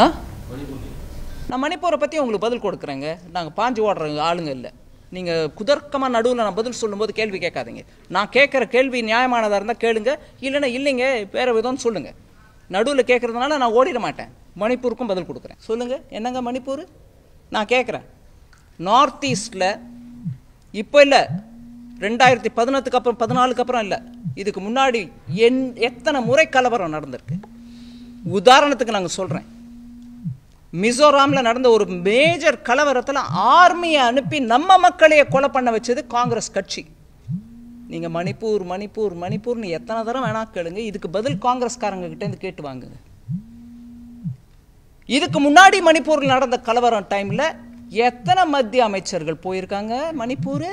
ஆ நான் மணிப்பூரை பற்றி உங்களுக்கு பதில் கொடுக்குறேங்க நாங்கள் பாஞ்சு ஓடுறவங்க ஆளுங்க இல்லை நீங்கள் குதர்க்கமாக நடுவில் நான் பதில் சொல்லும்போது கேள்வி கேட்காதீங்க நான் கேட்குற கேள்வி நியாயமானதாக இருந்தால் கேளுங்க இல்லைன்னா இல்லைங்க வேறு விதம்னு சொல்லுங்கள் நடுவில் கேட்குறதுனால நான் ஓடிட மாட்டேன் மணிப்பூருக்கும் பதில் கொடுக்குறேன் சொல்லுங்கள் என்னங்க மணிப்பூர் நான் கேட்குறேன் நார்த் ஈஸ்டில் இப்போ இல்லை ரெண்டாயிரத்தி பதினெட்டுக்கு அப்புறம் பதினாலுக்கு அப்புறம் இல்லை இதுக்கு முன்னாடி என் எத்தனை முறை கலவரம் நடந்திருக்கு உதாரணத்துக்கு நாங்கள் சொல்கிறேன் மிசோராமில் நடந்த ஒரு மேஜர் கலவரத்தில் ஆர்மியை அனுப்பி நம்ம மக்களையே கொலை பண்ண வச்சது காங்கிரஸ் கட்சி நீங்கள் மணிப்பூர் மணிப்பூர் மணிப்பூர்னு எத்தனை தரம் வேணா கேளுங்க இதுக்கு பதில் காங்கிரஸ்காரங்க கிட்டேருந்து கேட்டு வாங்குங்க இதுக்கு முன்னாடி மணிப்பூரில் நடந்த கலவரம் டைமில் எத்தனை மத்திய அமைச்சர்கள் போயிருக்காங்க மணிப்பூர்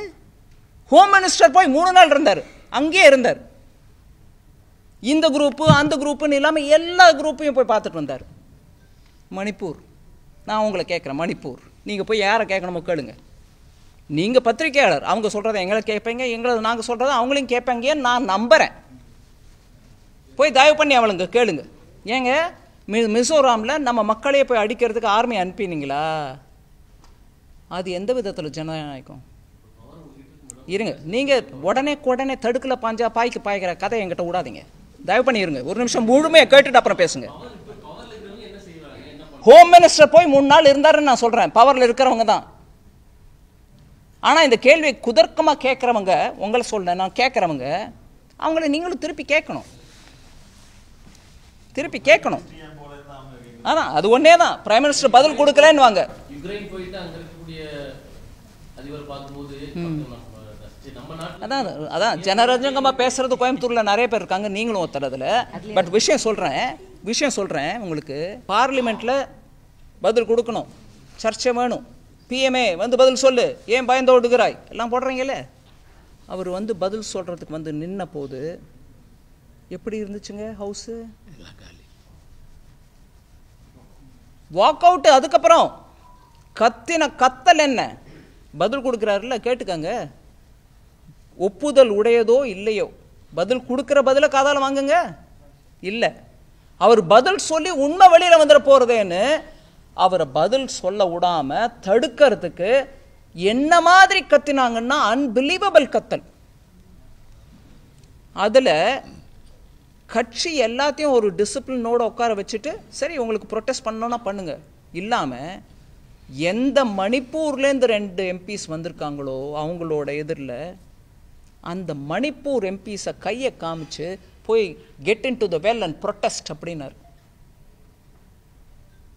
ஹோம் மினிஸ்டர் போய் மூணு நாள் இருந்தார் அங்கேயே இருந்தார் இந்த குரூப்பு அந்த குரூப்புன்னு இல்லாமல் எல்லா குரூப்பையும் போய் பார்த்துட்டு வந்தார் மணிப்பூர் நான் உங்களை கேட்குறேன் மணிப்பூர் நீங்கள் போய் யாரை கேட்கணுமோ கேளுங்க நீங்கள் பத்திரிகையாளர் அவங்க சொல்கிறத எங்களை கேட்பீங்க எங்களை நாங்கள் சொல்கிறத அவங்களையும் கேட்பேங்க நான் நம்புகிறேன் போய் தயவு பண்ணி அவளுங்க கேளுங்க ஏங்க மி மிசோராமில் நம்ம மக்களையே போய் அடிக்கிறதுக்கு ஆர்மி அனுப்பினீங்களா அது எந்த விதத்தில் ஜனநாயகம் இருங்க நீங்கள் உடனே உடனே தடுக்கலை பாஞ்சா பாய்க்கு பாய்க்கிற கதை எங்கிட்ட விடாதீங்க தயவு பண்ணிடுங்க ஒரு நிமிஷம் முழுமையை கேட்டுட்டு அப்புறம் பேசுங்க ஹோம் மினிஸ்டர் போய் மூணு நாள் இருந்தாருன்னு நான் சொல்கிறேன் பவரில் இருக்கிறவங்க தான் ஆனால் இந்த கேள்வியை குதர்க்கமாக கேட்குறவங்க உங்களை சொல்ல நான் கேட்குறவங்க அவங்கள நீங்களும் திருப்பி கேட்கணும் திருப்பி கேட்கணும் ஆனால் அது ஒன்றே தான் பிரைம் மினிஸ்டர் பதில் கொடுக்கலன்னு வாங்க அதான் அதான் ஜனரஞ்சங்கமாக பேசுறது கோயம்புத்தூரில் நிறைய பேர் இருக்காங்க நீங்களும் ஒருத்தர் அதில் பட் விஷயம் சொல்கிறேன் விஷயம் சொல்கிறேன் உங்களுக்கு பார்லிமெண்ட்டில் பதில் கொடுக்கணும் சர்ச்சை வேணும் பிஎம்ஏ வந்து பதில் சொல்லு ஏன் பயந்து ஓடுகிறாய் எல்லாம் போடுறீங்களே அவர் வந்து பதில் சொல்கிறதுக்கு வந்து நின்ன போது எப்படி இருந்துச்சுங்க ஹவுஸு வாக் அவுட்டு அதுக்கப்புறம் கத்தின கத்தல் என்ன பதில் கொடுக்குறாருல கேட்டுக்கங்க ஒப்புதல் உடையதோ இல்லையோ பதில் கொடுக்குற பதிலை காதால் வாங்குங்க இல்லை அவர் பதில் சொல்லி உண்மை வழியில் வந்துட போகிறதேன்னு அவரை பதில் சொல்ல விடாமல் தடுக்கிறதுக்கு என்ன மாதிரி கத்தினாங்கன்னா அன்பிலீவபிள் கத்தல் அதில் கட்சி எல்லாத்தையும் ஒரு டிசிப்ளினோடு உட்கார வச்சுட்டு சரி உங்களுக்கு ப்ரொட்டஸ்ட் பண்ணோன்னா பண்ணுங்கள் இல்லாமல் எந்த மணிப்பூர்லேருந்து ரெண்டு எம்பிஸ் வந்திருக்காங்களோ அவங்களோட எதிரில் அந்த மணிப்பூர் எம்பிஸை கையை காமிச்சு போய் get into the well and protest அப்படின்னார்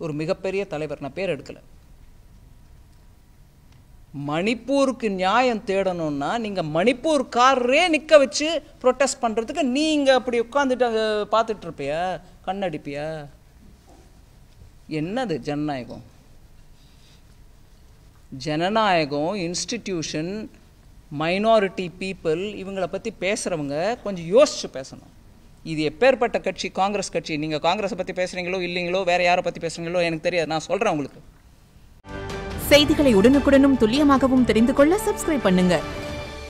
ஒரு மிகப்பெரிய தலைவர் நான் பேர் எடுக்கலை மணிப்பூருக்கு நியாயம் தேடணும்னா நீங்கள் மணிப்பூர் காரே நிற்க வச்சு ப்ரொட்டஸ்ட் பண்ணுறதுக்கு நீங்கள் அப்படி உட்காந்துட்டு அங்கே பார்த்துட்ருப்பியா கண்ணடிப்பியா என்னது ஜனநாயகம் ஜனநாயகம் இன்ஸ்டிடியூஷன் மைனாரிட்டி பீப்புள் இவங்களை பற்றி பேசுகிறவங்க கொஞ்சம் யோசித்து பேசணும் இது எப்பேற்பட்ட கட்சி காங்கிரஸ் கட்சி நீங்கள் காங்கிரஸை பற்றி பேசுகிறீங்களோ இல்லைங்களோ வேறு யாரை பற்றி பேசுகிறீங்களோ எனக்கு தெரியாது நான் சொல்கிறேன் உங்களுக்கு செய்திகளை உடனுக்குடனும் துல்லியமாகவும் தெரிந்து கொள்ள சப்ஸ்கிரைப் பண்ணுங்கள்